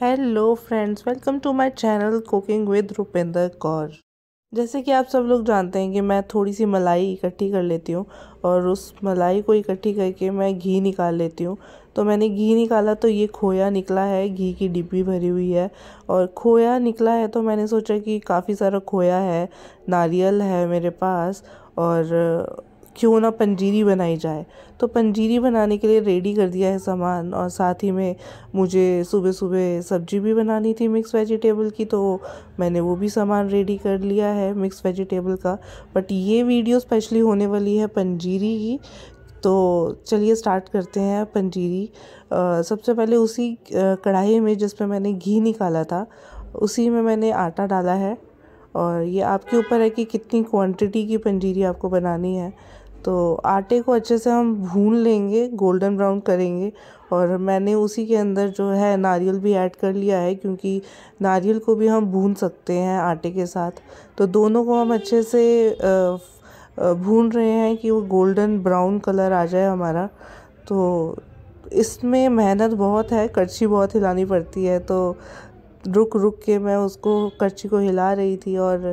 hello friends welcome to my channel cooking with Rupinder Kaur जैसे कि आप सब लोग जानते हैं कि मैं थोड़ी सी मलाई इकट्ठी कर लेती हूँ और उस मलाई को इकट्ठी करके मैं घी निकाल लेती हूँ तो मैंने घी निकाला तो ये खोया निकला है घी की डिब्बी भरी हुई है और खोया निकला है तो मैंने सोचा कि काफ़ी सारा खोया है नारियल है मेरे पास और क्यों ना पंजीरी बनाई जाए तो पंजीरी बनाने के लिए रेडी कर दिया है सामान और साथ ही में मुझे सुबह सुबह सब्जी भी बनानी थी मिक्स वेजिटेबल की तो मैंने वो भी सामान रेडी कर लिया है मिक्स वेजिटेबल का बट ये वीडियो स्पेशली होने वाली है पंजीरी की तो चलिए स्टार्ट करते हैं पंजीरी सबसे पहले उसी कढ़ाई में जिस पर मैंने घी निकाला था उसी में मैंने आटा डाला है और ये आपके ऊपर है कि कितनी क्वांटिटी की पंजीरी आपको बनानी है तो आटे को अच्छे से हम भून लेंगे गोल्डन ब्राउन करेंगे और मैंने उसी के अंदर जो है नारियल भी ऐड कर लिया है क्योंकि नारियल को भी हम भून सकते हैं आटे के साथ तो दोनों को हम अच्छे से भून रहे हैं कि वो गोल्डन ब्राउन कलर आ जाए हमारा तो इसमें मेहनत बहुत है कर्ची बहुत हिलानी पड़ती है तो रुक रुक के मैं उसको कर्ची को हिला रही थी और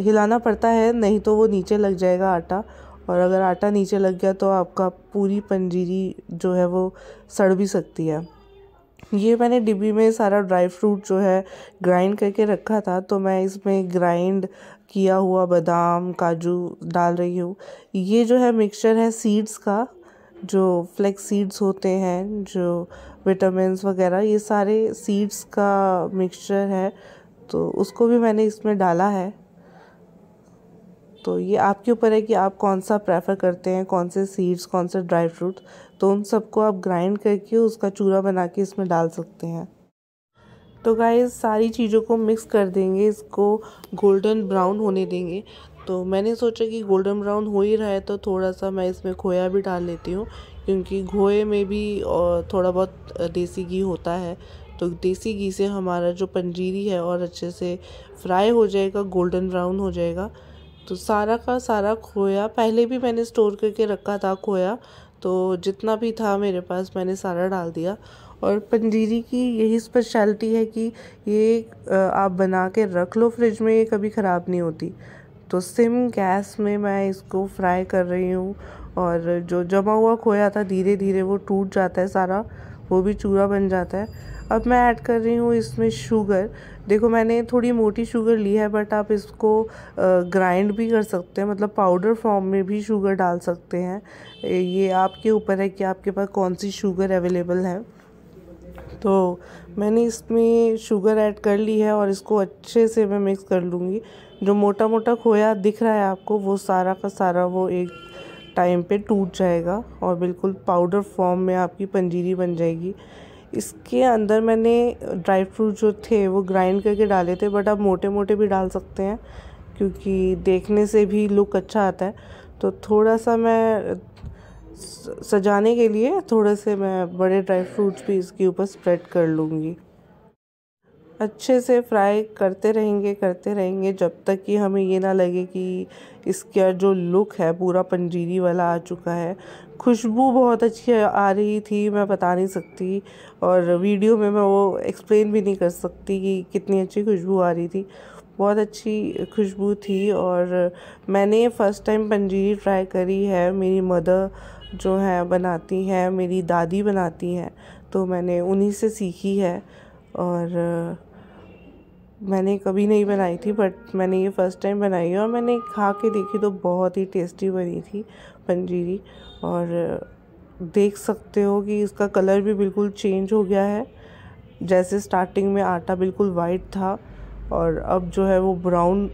हिलाना पड़ता है नहीं तो वो नीचे लग जाएगा आटा और अगर आटा नीचे लग गया तो आपका पूरी पंजीरी जो है वो सड़ भी सकती है ये मैंने डिब्बी में सारा ड्राई फ्रूट जो है ग्राइंड करके रखा था तो मैं इसमें ग्राइंड किया हुआ बादाम काजू डाल रही हूँ ये जो है मिक्सचर है सीड्स का जो फ्लेक्स सीड्स होते हैं जो विटामिन वगैरह ये सारे सीड्स का मिक्सचर है तो उसको भी मैंने इसमें डाला है तो ये आपके ऊपर है कि आप कौन सा प्रेफर करते हैं कौन से सीड्स कौन से ड्राई फ्रूट तो उन सबको आप ग्राइंड करके उसका चूरा बना के इसमें डाल सकते हैं तो गाइस सारी चीज़ों को मिक्स कर देंगे इसको गोल्डन ब्राउन होने देंगे तो मैंने सोचा कि गोल्डन ब्राउन हो ही रहा है तो थोड़ा सा मैं इसमें खोया भी डाल लेती हूँ क्योंकि घोए में भी और थोड़ा बहुत देसी घी होता है तो देसी घी से हमारा जो पंजीरी है और अच्छे से फ्राई हो जाएगा गोल्डन ब्राउन हो जाएगा तो सारा का सारा खोया पहले भी मैंने स्टोर करके रखा था खोया तो जितना भी था मेरे पास मैंने सारा डाल दिया और पंजीरी की यही स्पेशलिटी है कि ये आप बना के रख लो फ्रिज में ये कभी ख़राब नहीं होती तो सिम गैस में मैं इसको फ्राई कर रही हूँ और जो जमा हुआ खोया था धीरे धीरे वो टूट जाता है सारा वो भी चूरा बन जाता है अब मैं ऐड कर रही हूँ इसमें शुगर देखो मैंने थोड़ी मोटी शुगर ली है बट आप इसको ग्राइंड भी कर सकते हैं मतलब पाउडर फॉर्म में भी शुगर डाल सकते हैं ये आपके ऊपर है कि आपके पास कौन सी शुगर अवेलेबल है तो मैंने इसमें शुगर ऐड कर ली है और इसको अच्छे से मैं मिक्स कर लूँगी जो मोटा मोटा खोया दिख रहा है आपको वो सारा का सारा वो एक टाइम पे टूट जाएगा और बिल्कुल पाउडर फॉर्म में आपकी पंजीरी बन जाएगी इसके अंदर मैंने ड्राई फ्रूट जो थे वो ग्राइंड करके डाले थे बट आप मोटे मोटे भी डाल सकते हैं क्योंकि देखने से भी लुक अच्छा आता है तो थोड़ा सा मैं सजाने के लिए थोड़े से मैं बड़े ड्राई फ्रूट्स भी इसके ऊपर स्प्रेड कर लूँगी अच्छे से फ्राई करते रहेंगे करते रहेंगे जब तक कि हमें ये ना लगे कि इसका जो लुक है पूरा पंजीरी वाला आ चुका है खुशबू बहुत अच्छी आ रही थी मैं बता नहीं सकती और वीडियो में मैं वो एक्सप्लेन भी नहीं कर सकती कि कितनी अच्छी खुशबू आ रही थी बहुत अच्छी खुशबू थी और मैंने फ़र्स्ट टाइम पंजीरी ट्राई करी है मेरी मदर जो है बनाती हैं मेरी दादी बनाती हैं तो मैंने उन्हीं से सीखी है और मैंने कभी नहीं बनाई थी बट मैंने ये फ़र्स्ट टाइम बनाई है और मैंने खा के देखी तो बहुत ही टेस्टी बनी थी पंजीरी और देख सकते हो कि इसका कलर भी बिल्कुल चेंज हो गया है जैसे स्टार्टिंग में आटा बिल्कुल वाइट था और अब जो है वो ब्राउन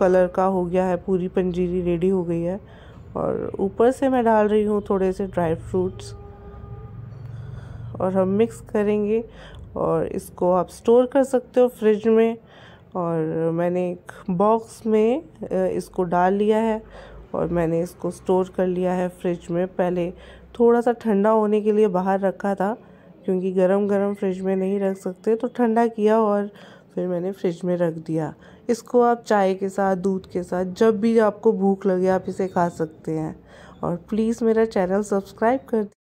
कलर का हो गया है पूरी पंजीरी रेडी हो गई है और ऊपर से मैं डाल रही हूँ थोड़े से ड्राई फ्रूट्स और हम मिक्स करेंगे और इसको आप स्टोर कर सकते हो फ्रिज में और मैंने एक बॉक्स में इसको डाल लिया है और मैंने इसको स्टोर कर लिया है फ्रिज में पहले थोड़ा सा ठंडा होने के लिए बाहर रखा था क्योंकि गरम गरम फ्रिज में नहीं रख सकते तो ठंडा किया और फिर मैंने फ्रिज में रख दिया इसको आप चाय के साथ दूध के साथ जब भी आपको भूख लगे आप इसे खा सकते हैं और प्लीज़ मेरा चैनल सब्सक्राइब कर